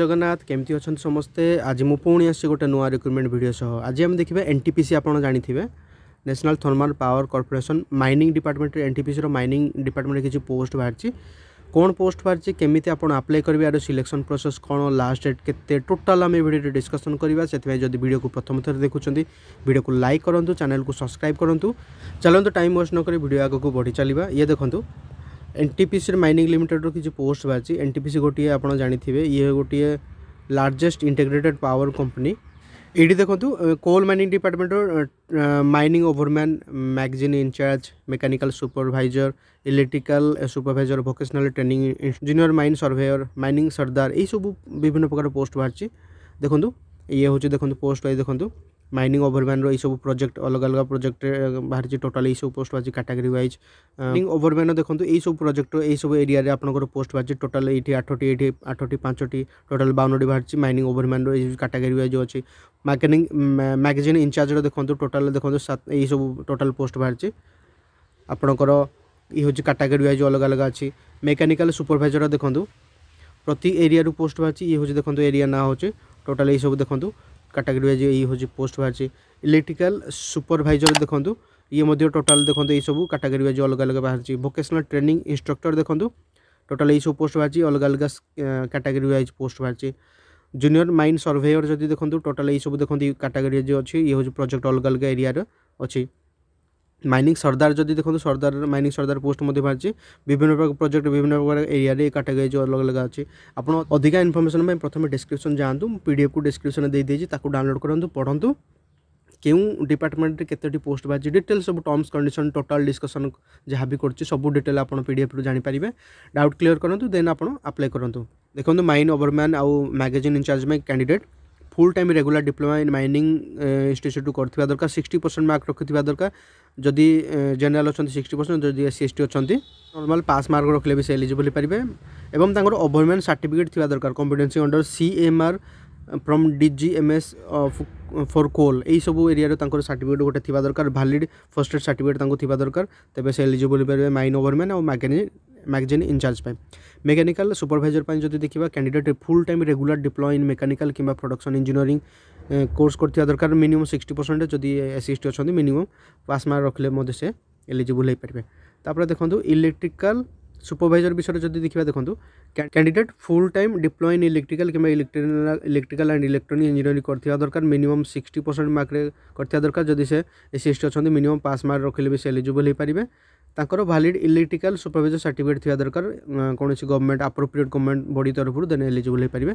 জগন্নাথ কেমি অনেক সমস্তে আজ মু পুঁ আসছি গোটে নূয়া রিক্রুটমেন্ট ভিডিও সহ আজ আমি দেখবা এনটিপিসি আপনার জাঁথিবে national thermal power corporation mining ডিপার্টমেন্টের এনটিপিসির মাইনিং ডিপার্টমেন্টে কিছু পোস্ট বাহারি কোণ পোস্ট বাহারি কেমি আপনার আপ্লাই করবে আর সিলেকশন প্রোসেস কোণ লাস্ট ডেট কেতে টোটাল আমি ভিডিওটি ডিসকসন করা সেই যদি ভিডিও প্রথম থর দেখুম ভিডিও লাইক করতু চ্যানেল সবসক্রাইব করতু চলতু টাইম ওয়েস্ট নকি ভিডিও আগক বড়ি চালা ইয়ে দেখুন ଏନ୍ଟିପିସିର ମାଇନିଂ ଲିମିଟେଡ଼ର କିଛି ପୋଷ୍ଟ ବାହାରିଛି ଏନ୍ଟିପିସି ଗୋଟିଏ ଆପଣ ଜାଣିଥିବେ ଇଏ ଗୋଟିଏ ଲାର୍ଜେଷ୍ଟ ଇଣ୍ଟିଗ୍ରେଟେଡ଼ ପାୱାର କମ୍ପାନୀ ଏଇଠି ଦେଖନ୍ତୁ କୋଲ୍ ମାଇନିଂ ଡିପାର୍ଟମେଣ୍ଟର mining overman magazine in charge mechanical supervisor electrical supervisor vocational training engineer mine surveyor mining ସର୍ଦ୍ଦାର ଏଇସବୁ ବିଭିନ୍ନ ପ୍ରକାର ପୋଷ୍ଟ ବାହାରିଛି ଦେଖନ୍ତୁ ଇଏ ହେଉଛି ଦେଖନ୍ତୁ ପୋଷ୍ଟ ୱାଇଜ୍ ଦେଖନ୍ତୁ ମାଇନିଂ ଓଭରମ୍ୟାନ୍ର ଏଇସବୁ ପ୍ରୋଜେକ୍ଟ ଅଲଗା ଅଲଗା ପ୍ରୋଜେକ୍ଟ ବାହାରିଛି ଟୋଟାଲ୍ ଏଇସବୁ ପୋଷ୍ଟ ବାହାରିଛି କାଟାଗୋରୀ ୱାଇଜ୍ ମାଇନିଂ ଓଭରମ୍ୟାନ୍ ଦେଖନ୍ତୁ ଏଇସବୁ ପ୍ରୋଜେକ୍ଟର ଏଇସବୁ ଏରିଆରେ ଆପଣଙ୍କର ପୋଷ୍ଟ ବାହାରିଛି ଟୋଟାଲ୍ ଏଇଠି ଆଠଟି ଏଇଠି ଆଠଟି ପାଞ୍ଚଟି ଟୋଟାଲ୍ ବାଉନଟି ବାହାରିଛି ମାଇନିଂ ଓଭରମ୍ୟାନ୍ର ଏଇ କାଟାଗୋରୀ ୱାଇଜ୍ ଅଛି ମାର୍କେଟିଂ ମ୍ୟାଗାଜିନ୍ ଇନଚାର୍ଜର ଦେଖନ୍ତୁ ଟୋଟାଲ୍ ଦେଖନ୍ତୁ ଏଇସବୁ ଟୋଟାଲ୍ ପୋଷ୍ଟ ବାହାରିଛି ଆପଣଙ୍କର ଇଏ ହେଉଛି କାଟାଗୋରୀ ୱାଇଜ୍ ଅଲଗା ଅଲଗା ଅଛି ମେକାନିକାଲ୍ ସୁପରଭାଇଜର ଦେଖନ୍ତୁ ପ୍ରତି ଏରିଆରୁ ପୋଷ୍ଟ ବାହାରିଛି ଇଏ ହେଉଛି ଦେଖନ୍ତୁ ଏରିଆ ନାଁ ହେଉଛି ଟୋଟାଲ୍ ଏଇସବୁ ଦେଖନ୍ତୁ କାଟାଗୋରୀ ୱାଇଜ୍ ଏଇ ହେଉଛି ପୋଷ୍ଟ ବାହାରିଛି ଇଲେକ୍ଟ୍ରିକାଲ୍ ସୁପରଭାଇଜର ଦେଖନ୍ତୁ ଇଏ ମଧ୍ୟ ଟୋଟାଲ୍ ଦେଖନ୍ତୁ ଏଇସବୁ କାଟାଗୋରୀ ୱାଇଜ୍ ଅଲଗା ଅଲଗା ବାହାରିଛି ଭୋକେସନାଲ୍ ଟ୍ରେନିଂ ଇନ୍ଷ୍ଟ୍ରକ୍ଟର ଦେଖନ୍ତୁ ଟୋଟାଲ୍ ଏଇସବୁ ପୋଷ୍ଟ ବାହାରିଛି ଅଲଗା ଅଲଗା କାଟାଗୋରୀ ୱାଇଜ୍ ପୋଷ୍ଟ ବାହାରିଛି ଜୁନିୟର ମାଇଣ୍ଡ ସର୍ଭେୟର ଯଦି ଦେଖନ୍ତୁ ଟୋଟାଲ୍ ଏଇସବୁ ଦେଖନ୍ତୁ କାଟାଗୋରୀ ୱାଇଜ୍ ଅଛି ଇଏ ହେଉଛି ପ୍ରୋଜେକ୍ଟ ଅଲଗା ଅଲଗା ଏରିଆର ଅଛି ମାଇନିଂ ସର୍ଦ୍ଦାର ଯଦି ଦେଖନ୍ତୁ ସର୍ଦ୍ଦାର ମାଇନିଂ ସର୍ଦ୍ଦାର ପୋଷ୍ଟ ମଧ୍ୟ ବାହାରିଛି ବିଭିନ୍ନ ପ୍ରକାର ପ୍ରୋଜେକ୍ଟ ବିଭିନ୍ନ ପ୍ରକାର ଏରିଆରେ କାଟାଗୋରିଜ୍ ଅଲଗା ଅଲଗା ଅଛି ଆପଣ ଅଧିକା ଇନଫର୍ମେସନ୍ ପାଇଁ ପ୍ରଥମେ ଡିସ୍କ୍ରିପ୍ସନ୍ ଯାଆନ୍ତୁ ମୁଁ ପିଡ଼ିଏଫ୍କୁ ଡିସ୍କ୍ରିପ୍ସନ୍ରେ ଦେଇଦେଇଛି ତାକୁ ଡାଉନଲୋଡ଼୍ କରନ୍ତୁ ପଢ଼ନ୍ତୁ କେଉଁ ଡିପାର୍ଟମେଣ୍ଟରେ କେତୋଟି ପୋଷ୍ଟ ବାହାରିଛି ଡିଟେଲ୍ ସବୁ ଟର୍ମସ୍ କଣ୍ଡିସନ୍ ଟୋଟାଲ୍ ଡିସ୍କସନ୍ ଯାହା ବି କରୁଛି ସବୁ ଡିଟେଲ୍ ଆପଣ ପିଡ଼ିଏଫ୍ରୁ ଜାଣିପାରିବେ ଡାଉଟ୍ କ୍ଲିୟର୍ କରନ୍ତୁ ଦେନ୍ ଆପଣ ଆପ୍ଲାଏ କରନ୍ତୁ ଦେଖନ୍ତୁ ମାଇନ୍ ଓଭରମ୍ୟାନ୍ ଆଉ ମ୍ୟାଗାଜିନ୍ ଇନଚାର୍ଜ ପାଇଁ candidate full time regular diploma in mining institute করুবা দরকার সিক্সটি পরসেন্ট মার্ক রক্ষিবা দরকার যদি জেনারেল অনেক সিক্সটি পরসেন্ট যদি এসসি এসটি অনেক নর্মাল পাস মার্ক রখিলে বি সে এলিজিবল হইপারে এবং তাঁর অভয়মেন্ট সার্টিফিকেট থাকা দরকার competency under CMR from DGMS for coal এইসব এরিয়ার তাঁর সার্টিফিকেট গোটে থাকা দরকার ভালিড ফর্স্ট এড সার্টিফিকেট তাঁর থাকা দরকার তবে সে এলিজিবল হইপারে মাইন অভরম্যান আর ম্যাকানিক ମ୍ୟାଗାଜିନ୍ ଇନଚାର୍ଜ ପାଇଁ ମେକାନିକାଲ ସୁପରଭାଇଜର ପାଇଁ ଯଦି ଦେଖିବା candidate full time regular diploma in mechanical କିମ୍ବା ପ୍ରଡକ୍ସନ୍ ଇଞ୍ଜିନିୟରିଂ କୋର୍ସ କରିଥିବା ଦରକାର ମିନିମମ୍ ସିକ୍ସଟି ପରସେଣ୍ଟ ଯଦି ଏସ୍ ସି ଟି ଅଛନ୍ତି ମିନିମମ୍ ପାସ୍ ମାର୍କ ରଖିଲେ ମଧ୍ୟ ସେ ଏଲିଜିବୁଲ୍ ହୋଇପାରିବେ ତାପରେ ଦେଖନ୍ତୁ ଇଲେକ୍ଟ୍ରିକାଲ সুপরভাইজর বিষয়ে যদি দেখা দেখুন candidate full time diploma in electrical কিংবা ইলেকট্রিকাল অ্যান্ড ইলেকট্রোনিক ইঞ্জিনিয়ারিং করতে দরকার মিনিমম সিক্সটি পরসেন্ট মার্করে করতে দরকার যদি সে এসি এস টি অনেক মিনিমম পাঁচ মার্ক রখিলে বি সে এলিজিবল হয়ে পারে ତାଙ୍କର ଭାଲିଡ଼ ଇଲେକ୍ଟ୍ରିକାଲ ସୁପରଭାଇଜର ସାର୍ଟିଫିକେଟ୍ ଥିବା ଦରକାର କୌଣସି ଗଭର୍ଣ୍ଣମେଣ୍ଟ ଆପ୍ରୋପ୍ରିଏଟ୍ ଗଭର୍ଣ୍ଣମେଣ୍ଟ ବଡ଼ି ତରଫରୁ ଦେନ୍ ଏଲିଜିବୁଲ୍ ହୋଇପାରିବେ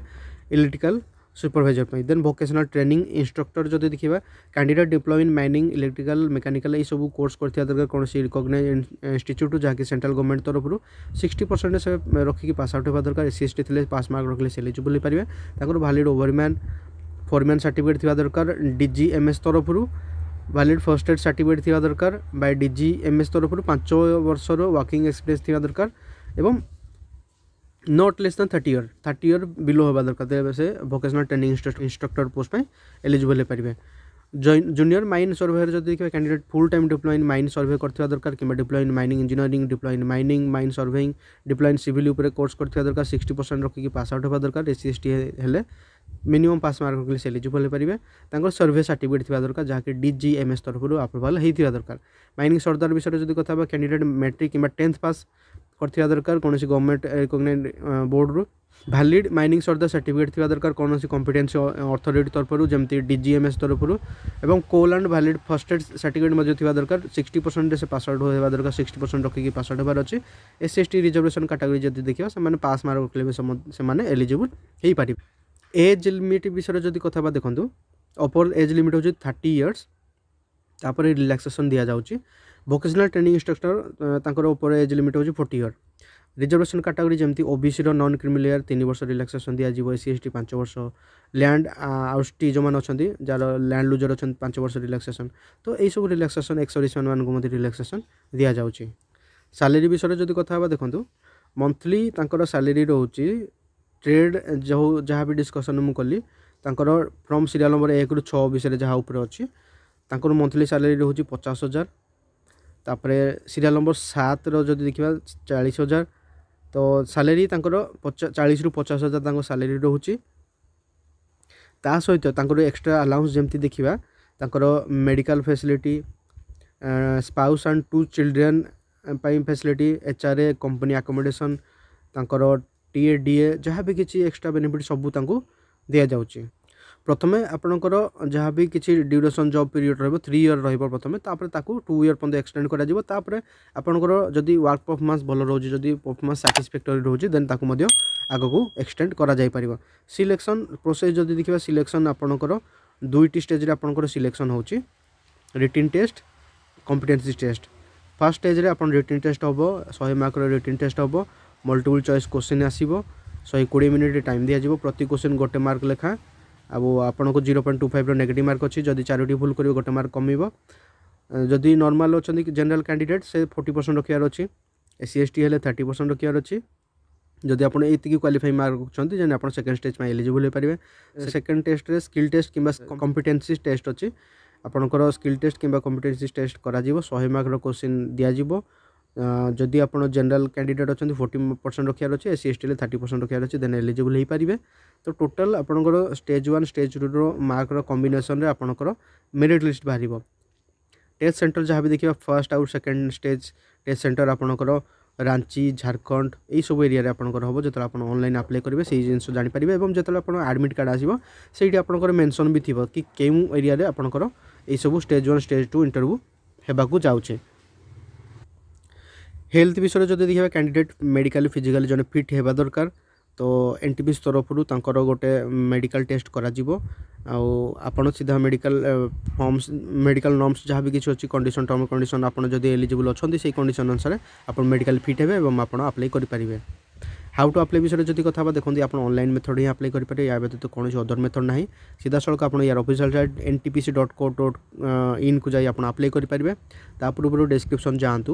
ଇଲେକ୍ଟ୍ରିକାଲ ସୁପରଭାଇଜର ପାଇଁ ଦେନ୍ ଭୋକେସନାଲ୍ ଟ୍ରେନିଂ ଇନ୍ଷ୍ଟ୍ରକ୍ଟର ଯଦି ଦେଖିବା candidate diploma in mining electrical mechanical ଏଇସବୁ କୋର୍ସ କରିଥିବା ଦରକାର କୌଣସି ରିକଗ୍ନାଇଜ୍ ଇନ୍ଷ୍ଟିଚ୍ୟୁଟ୍ ଯାହାକି ସେଣ୍ଟ୍ରାଲ ଗଭର୍ଣ୍ଣମେଣ୍ଟ ତରଫରୁ ସିକ୍ସଟି ପରସେଣ୍ଟ ସେ ରଖିକି ପାସ୍ ଆଉଟ୍ ହେବା ଦରକାର ଏସ୍ ସି ଥିଲେ ପାସ୍ ମାର୍କ ରଖିଲେ ସେ ଏଲିଜିବୁଲ୍ ହୋଇପାରିବେ ତାଙ୍କର ଭାଲିଡ଼ ଓଭରମ୍ୟାନ୍ ଫୋରମ୍ୟାନ୍ ସାର୍ଟିଫିକେଟ୍ ଥିବା ଦରକାର ଡିଜିଏମ୍ଏସ୍ ତରଫରୁ ଭାଲିଡ଼୍ ଫର୍ଷ୍ଟ ଏଡ୍ ସାର୍ଟିଫିକେଟ୍ ଥିବା ଦରକାର by D G M S ତରଫରୁ ପାଞ୍ଚ ବର୍ଷର ୱାର୍କିଂ ଏକ୍ସପିରିଏନ୍ସ ଥିବା ଦରକାର ଏବଂ not less than thirty year thirty year below ହେବା ଦରକାର ତେବେ ସେ ଭୋକେସନାଲ୍ ଟ୍ରେନିଂ ଇନ୍ଷ୍ଟ୍ରକ୍ଟର ପୋଷ୍ଟ ପାଇଁ ଏଲିଜିବଲ୍ ହୋଇପାରିବେ ଜୁନିୟର ମାଇନ୍ ସର୍ଭେରେ ଯଦି ଦେଖିବେ candidate full time diploma in mine survey କରିଥିବା ଦରକାର କିମ୍ବା diploma in mining engineering diploma in mining mine surveying diploma in civil ଉପରେ କୋର୍ସ କରିଥିବା ଦରକାର ସିକ୍ସଟି ପରସେଣ୍ଟ ରଖିକି ପାସ୍ ଆଉଟ୍ ହେବା ଦରକାର ଏସ୍ ସି ଏସ୍ ଟି ହେଲେ ମିନିମମ୍ ପାସ୍ ମାର୍କ ରଖିଲେ ସେ ଏଲିଜିବୁଲ୍ ହୋଇପାରିବେ ତାଙ୍କର ସର୍ଭେ ସାର୍ଟିଫିକେଟ୍ ଥିବା ଦରକାର ଯାହାକି ଡି ଜି ଏମ୍ ଏସ୍ ତରଫରୁ ଆପ୍ରୁଭାଲ୍ ହୋଇଥିବା ଦରକାର ମାଇନିଂ ସର୍ଦ୍ଦାର ବିଷୟରେ ଯଦି କଥା ହେବା କ୍ୟାଣ୍ଡିଡେଟ୍ ମେଟ୍ରିକ୍ କିମ୍ବା ଟେନ୍ଥ ପାସ୍ କରିଥିବା ଦରକାର କୌଣସି ଗଭର୍ଣ୍ଣମେଣ୍ଟ ରିକଗ୍ନାଇଜ୍ ବୋର୍ଡ଼ରୁ ଭ୍ୟାଲିଡ୍ ମାଇନିଂ ସର୍ଦ୍ଦାର ସାର୍ଟିଫିକେଟ୍ ଥିବା ଦରକାର କୌଣସି କମ୍ପିଟେନ୍ସି ଅଥରିଟି ତରଫରୁ ଯେମିତି ଡି ଜି ଏମ୍ ଏସ୍ ତରଫରୁ ଏବଂ coal and valid first aid certificate ମଧ୍ୟ ଥିବା ଦରକାର ସିକ୍ସଟି ପରସେଣ୍ଟରେ ସେ ପାସ୍ ଆଉଟ୍ ହେବା ଦରକାର ସିକ୍ସଟି ପରସେଣ୍ଟ ରଖିକି ପାସ୍ ଆଉଟ୍ ହେବାର ଅଛି S C S T reservation category ଯଦି ଦେଖିବା ସେମାନେ ପାସ୍ ମାର୍କ ରଖିଲେ ବି ସେମାନେ ଏଲିଜିବୁଲ୍ ହୋଇପାରିବେ ଏଜ୍ ଲିମିଟ୍ ବିଷୟରେ ଯଦି କଥା ହେବା ଦେଖନ୍ତୁ ଅପର ଏଜ୍ ଲିମିଟ୍ ହେଉଛି ଥାର୍ଟି ଇୟର୍ସ ତାପରେ ରିଲାକ୍ସେସନ୍ ଦିଆଯାଉଛି ଭୋକେସନାଲ୍ ଟ୍ରେନିଂ ଇନ୍ଷ୍ଟ୍ରକ୍ଟର ତାଙ୍କର ଉପରେ ଏଜ୍ ଲିମିଟ୍ ହେଉଛି ଫୋର୍ଟି ଇୟର୍ ରିଜର୍ଭେସନ୍ କାଟାଗୋରୀ ଯେମିତି ଓବିସିର ନନ୍ କ୍ରିମିଲେୟାର ତିନି ବର୍ଷ ରିଲାକ୍ସେସନ୍ ଦିଆଯିବ ଏସ୍ ସି ଏସ୍ ଟି ପାଞ୍ଚ ବର୍ଷ ଲ୍ୟାଣ୍ଡ ଆଉସ୍ଟି ଯେଉଁମାନେ ଅଛନ୍ତି ଯାହାର ଲ୍ୟାଣ୍ଡ ଲୁଜର୍ ଅଛନ୍ତି ପାଞ୍ଚ ବର୍ଷ ରିଲାକ୍ସେସନ୍ ତ ଏଇସବୁ ରିଲାକ୍ସେସନ୍ ଏକ୍ସସର୍ଭିସମ୍ୟାନମାନଙ୍କୁ ମଧ୍ୟ ରିଲାକ୍ସେସନ୍ ଦିଆଯାଉଛି ସାଲେରୀ ବିଷୟରେ ଯଦି କଥା ହେବା ଦେଖନ୍ତୁ ମନ୍ଥଲି ତାଙ୍କର ସାଲେରୀ ରହୁଛି ଟ୍ରେଡ୍ ଯେଉଁ ଯାହା ବି ଡିସ୍କସନ୍ ମୁଁ କଲି ତାଙ୍କର ଫ୍ରମ୍ ସିରିଆଲ୍ ନମ୍ବର ଏକରୁ ଛଅ ବିଷୟରେ ଯାହା ଉପରେ ଅଛି ତାଙ୍କର ମନ୍ଥଲି ସାଲାରୀ ରହୁଛି ପଚାଶ ହଜାର ତାପରେ ସିରିଆଲ୍ ନମ୍ବର ସାତର ଯଦି ଦେଖିବା ଚାଳିଶ ହଜାର ତ ସାଲେରୀ ତାଙ୍କର ପଚା ଚାଳିଶରୁ ପଚାଶ ହଜାର ତାଙ୍କ ସାଲେରୀ ରହୁଛି ତା ସହିତ ତାଙ୍କର ଏକ୍ସଟ୍ରା ଆଲାଉନ୍ସ ଯେମିତି ଦେଖିବା ତାଙ୍କର medical facility spouse and two children ପାଇଁ facility H R A company accommodation ତାଙ୍କର ଟିଏ ଡିଏ ଯାହା ବି କିଛି ଏକ୍ସଟ୍ରା ବେନିଫିଟ୍ ସବୁ ତାଙ୍କୁ ଦିଆଯାଉଛି ପ୍ରଥମେ ଆପଣଙ୍କର ଯାହା ବି କିଛି ଡ୍ୟୁରେସନ୍ ଜବ୍ ପିରିୟଡ଼ ରହିବ ଥ୍ରୀ ଇୟର୍ ରହିବ ପ୍ରଥମେ ତାପରେ ତାକୁ ଟୁ ଇୟର୍ ପର୍ଯ୍ୟନ୍ତ ଏକ୍ସଟେଣ୍ଡ କରାଯିବ ତାପରେ ଆପଣଙ୍କର ଯଦି ୱାର୍କ ପରଫର୍ମାନ୍ସ ଭଲ ରହୁଛି ଯଦି ପରଫର୍ମାନ୍ସ ସାଟିସ୍ଫ୍ୟାକ୍ଟୋରୀ ରହୁଛି ଦେନ୍ ତାକୁ ମଧ୍ୟ ଆଗକୁ ଏକ୍ସଟେଣ୍ଡ କରାଯାଇପାରିବ ସିଲେକ୍ସନ୍ ପ୍ରୋସେସ୍ ଯଦି ଦେଖିବା ସିଲେକ୍ସନ୍ ଆପଣଙ୍କର ଦୁଇଟି ଷ୍ଟେଜ୍ରେ ଆପଣଙ୍କର ସିଲେକ୍ସନ୍ ହେଉଛି written test competency test first ଷ୍ଟେଜ୍ରେ ଆପଣ ରିଟିନ୍ ଟେଷ୍ଟ ହେବ ଶହେ ମାର୍କର ରିଟିନ୍ ଟେଷ୍ଟ ହେବ ମଲ୍ଟିପୁଲ୍ ଚଏସ୍ କୋଶ୍ଚିନ୍ ଆସିବ ଶହେ କୋଡ଼ିଏ ମିନିଟ୍ ଟାଇମ୍ ଦିଆଯିବ ପ୍ରତି କୋଶ୍ଚିନ୍ ଗୋଟେ ମାର୍କ ଲେଖା ଆଉ ଆପଣଙ୍କୁ ଜିରୋ ପଏଣ୍ଟ ଟୁ ଫାଇଭ୍ର ନେଗେଟିଭ୍ ମାର୍କ ଅଛି ଯଦି ଚାରୋଟି ଭୁଲ କରିବେ ଗୋଟେ ମାର୍କ କମିବ ଯଦି ନର୍ମାଲ୍ ଅଛନ୍ତି ଜେନେରାଲ୍ କ୍ୟାଣ୍ଡିଡେଟ୍ ସେ ଫୋର୍ଟି ପରସେଣ୍ଟ ରଖିବାର ଅଛି ଏସ୍ ସି ଏସ୍ ଟି ହେଲେ ଥାର୍ଟି ପରସେଣ୍ଟ ରଖିବାର ଅଛି ଯଦି ଆପଣ ଏତିକି କ୍ୱାଲିଫାଇ ମାର୍କ ରଖୁଛନ୍ତି ଯେନ୍ ଆପଣ ସେକେଣ୍ଡ ଷ୍ଟେଜ୍ ପାଇଁ ଏଲିଜିବୁଲ୍ ହୋଇପାରିବେ ସେକେଣ୍ଡ ଟେଷ୍ଟରେ ସ୍କିଲ୍ ଟେଷ୍ଟ କିମ୍ବା କମ୍ପିଟେନ୍ସି ଟେଷ୍ଟ ଅଛି ଆପଣଙ୍କର ସ୍କିଲ୍ ଟେଷ୍ଟ କିମ୍ବା କମ୍ପିଟେନ୍ସି ଟେଷ୍ଟ କରାଯିବ ଶହେ ମାର୍କର କୋଶ୍ଚିନ୍ ଦିଆଯିବ ଯଦି ଆପଣ ଜେନେରାଲ କ୍ୟାଣ୍ଡିଡେଟ୍ ଅଛନ୍ତି ଫୋର୍ଟି ପରସେଣ୍ଟ ରଖିବାର ଅଛି ଏସ୍ ସି ଏସ୍ଟିରେ ଥାର୍ଟି ପରସେଣ୍ଟ ରଖିବାର ଅଛି ଦେନ୍ ଏଲିଜିବୁଲ୍ ହୋଇପାରିବେ ତ ଟୋଟାଲ୍ ଆପଣଙ୍କର ଷ୍ଟେଜ୍ ୱାନ୍ ଷ୍ଟେଜ୍ ଟୁର ମାର୍କର କମ୍ବିନେସନ୍ରେ ଆପଣଙ୍କର ମେରିଟ୍ ଲିଷ୍ଟ ବାହାରିବ ଟେଷ୍ଟ ସେଣ୍ଟର ଯାହା ବି ଦେଖିବା ଫାର୍ଷ୍ଟ ଆଉ ସେକେଣ୍ଡ ଷ୍ଟେଜ୍ ଟେଷ୍ଟ ସେଣ୍ଟର ଆପଣଙ୍କର ରାଞ୍ଚି ଝାଡ଼ଖଣ୍ଡ ଏଇସବୁ ଏରିଆରେ ଆପଣଙ୍କର ହେବ ଯେତେବେଳେ ଆପଣ ଅନଲାଇନ୍ ଆପ୍ଲାଏ କରିବେ ସେଇ ଜିନିଷ ଜାଣିପାରିବେ ଏବଂ ଯେତେବେଳେ ଆପଣ ଆଡ଼ମିଟ୍ କାର୍ଡ଼ ଆସିବ ସେଇଠି ଆପଣଙ୍କର ମେନସନ୍ ବି ଥିବ କି କେଉଁ ଏରିଆରେ ଆପଣଙ୍କର ଏଇସବୁ stage one stage two interview ହେବାକୁ ଯାଉଛି ହେଲ୍ଥ ବିଷୟରେ ଯଦି ଦେଖିବେ କ୍ୟାଣ୍ଡିଡ଼େଟ୍ ମେଡ଼ିକାଲି ଫିଜିକାଲି ଜଣେ ଫିଟ୍ ହେବା ଦରକାର ତ ଏନ୍ ଟି ପି ସି ତରଫରୁ ତାଙ୍କର ଗୋଟେ ମେଡ଼ିକାଲ ଟେଷ୍ଟ କରାଯିବ ଆଉ ଆପଣ ସିଧା ମେଡ଼ିକାଲ ଫର୍ମସ୍ ମେଡ଼ିକାଲ ନର୍ମସ୍ ଯାହା ବି କିଛି ଅଛି କଣ୍ଡିସନ୍ ଟର୍ମ କଣ୍ଡିସନ୍ ଆପଣ ଯଦି ଏଲିଜିବୁଲ୍ ଅଛନ୍ତି ସେଇ କଣ୍ଡିସନ୍ ଅନୁସାରେ ଆପଣ ମେଡ଼ିକାଲ ଫିଟ୍ ହେବେ ଏବଂ ଆପଣ ଆପ୍ଲାଏ କରିପାରିବେ ହାଉ ଟୁ ଆପ୍ଲାଏ ବିଷୟରେ ଯଦି କଥା ହେବା ଦେଖନ୍ତୁ ଆପଣ ଅନଲାଇନ୍ ମେଥଡ଼ ହିଁ ଆପ୍ଲାଏ କରିପାରିବେ ୟା ବ୍ୟତୀତ କୌଣସି ଅଦର ମେଥଡ଼ ନାହିଁ ସିଧାସଳଖ ଆପଣ ୟାର official site N T P C dot co dot ଇନ୍କୁ ଯାଇ ଆପଣ ଆପ୍ଲାଏ କରିପାରିବେ ତା ପୂର୍ବରୁ ଡେସ୍କ୍ରିପ୍ସନ୍ ଯାଆନ୍ତୁ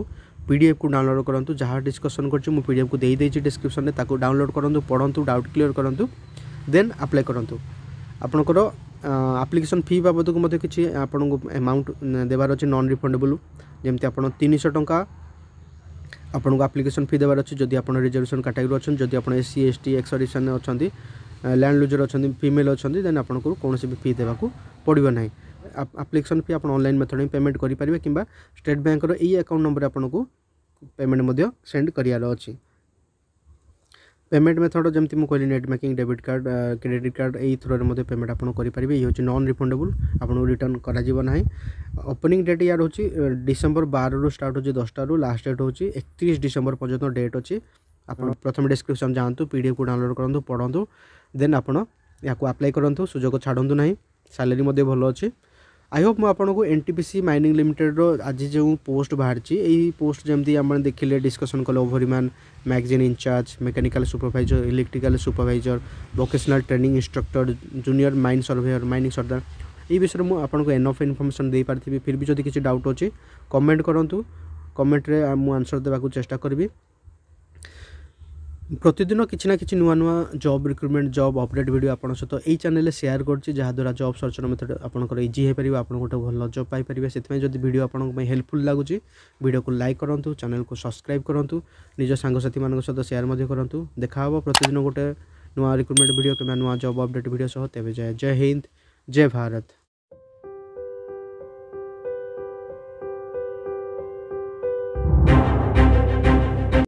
ପିଡ଼ିଏଫ୍କୁ ଡାଉନଲୋଡ଼୍ କରନ୍ତୁ ଯାହା ଡିସ୍କସନ୍ କରୁଛି ମୁଁ ପିଡ଼ିଏଫ୍କୁ ଦେଇଦେଇଛି ଡିସ୍କ୍ରିପ୍ସନ୍ରେ ତାକୁ ଡାଉନଲୋଡ଼୍ କରନ୍ତୁ ପଢ଼ନ୍ତୁ ଡାଉଟ୍ କ୍ଲିଅର୍ କରନ୍ତୁ ଦେନ୍ ଆପ୍ଲାଏ କରନ୍ତୁ ଆପଣଙ୍କର ଆପ୍ଲିକେସନ୍ ଫି ବାବଦକୁ ମଧ୍ୟ କିଛି ଆପଣଙ୍କୁ ଆମାଉଣ୍ଟ ଦେବାର ଅଛି ନନ୍ ରିଫଣ୍ଡେବୁଲ୍ ଯେମିତି ଆପଣ ତିନିଶହ ଟଙ୍କା ଆପଣଙ୍କୁ ଆପ୍ଲିକେସନ୍ ଫି ଦେବାର ଅଛି ଯଦି ଆପଣ ରିଜର୍ଭେସନ୍ କାଟାଗୋରୀ ଅଛନ୍ତି ଯଦି ଆପଣ ଏସ୍ ସି ଏସ୍ ଟି ଏକ୍ସରିସନ୍ ଅଛନ୍ତି ଲ୍ୟାଣ୍ଡ ଲୁଜର୍ ଅଛନ୍ତି ଫିମେଲ୍ ଅଛନ୍ତି ଦେନ୍ ଆପଣଙ୍କୁ କୌଣସି ବି ଫି ଦେବାକୁ ପଡ଼ିବ ନାହିଁ ଆପ୍ଲିକେସନ୍ ଫି ଆପଣ ଅନଲାଇନ୍ ମେଥଡ଼୍ ହିଁ ପେମେଣ୍ଟ କରିପାରିବେ କିମ୍ବା ଷ୍ଟେଟ୍ ବ୍ୟାଙ୍କର ଏଇ ଆକାଉଣ୍ଟ ନମ୍ବରରେ ଆପଣଙ୍କୁ ପେମେଣ୍ଟ ମଧ୍ୟ ସେଣ୍ଡ କରିବାର ଅଛି পেমেন্ট মেথড যেমন মু কহিলি net banking debit card credit card এই থ্রুরে মধ্যে পেমেন্ট আপনার করে ইয়ে হচ্ছে নন রিফন্ডেবল আপনার রিটর্ন করা না ওপেনিং ডেট ইয়ার হচ্ছে ডিসেম্বর বারু স্টার্ট হচ্ছে দশটার লাস্ট ডেট হচ্ছে একত্রিশ ডিসেম্বর পর্যন্ত ডেট অছি আপনার প্রথমে ডেসক্রিপশন যাতে পিডিএফ ডাউনলোড করতু পড়ু দেন আপনার ইয়াকু আপ্লাই করতু সুযোগ ছাড়ু না স্যালারি মধ্যে ভালো অছে আই হোপ ମୁଁ ଆପଣଙ୍କୁ N T P C mining ଲିମିଟେଡ଼ର ଆଜି ଯେଉଁ ପୋଷ୍ଟ ବାହାରିଛି ଏଇ ପୋଷ୍ଟ ଯେମିତି ଆମେ ଦେଖିଲେ ଡିସ୍କସନ୍ କଲେ overman magazine in charge mechanical supervisor electrical supervisor vocational training instructor junior mine surveyor mining ସର୍ଦ୍ଦାର এই বিষয়ে ମୁଁ ଆପଣଙ୍କୁ ଏନଫ୍ ଇନଫର୍ମେସନ୍ ଦେଇପାରିଥିବି ଫିର୍ ବି ଯଦି କିଛି ଡାଉଟ୍ ଅଛି କମେଣ୍ଟ କରନ୍ତୁ କମେଣ୍ଟରେ ମୁଁ ଆନ୍ସର୍ ଦେବାକୁ ଚେଷ୍ଟା କରିବି প্রতিদিন কিছু না কিছু নূয়া নূয়া job recruitment job update video আপনার সহ এই চ্যানেলে সেয়ার করছি যাহাদ্বারা জব সর্চন মেথড আপনার ইজি হয়ে হয়েপার আপনার গোটে ভাল জব পাইপার সেই যদি ভিডিও আপনার হেল্পফুল লাগুচি ভিডিওকে লাইক করতু চ্যানেলকে সবসক্রাইব করতু নিজ সাংসাথী মান সহ সেয়ার করতু দেখা হব প্রতিদিন গোটে নূয়া রিক্রুটমেন্ট ভিডিও কিংবা নূয়া জব অপডেট ভিডিও সহ তেমনি জয় জয় হিন্দ জয় ভারত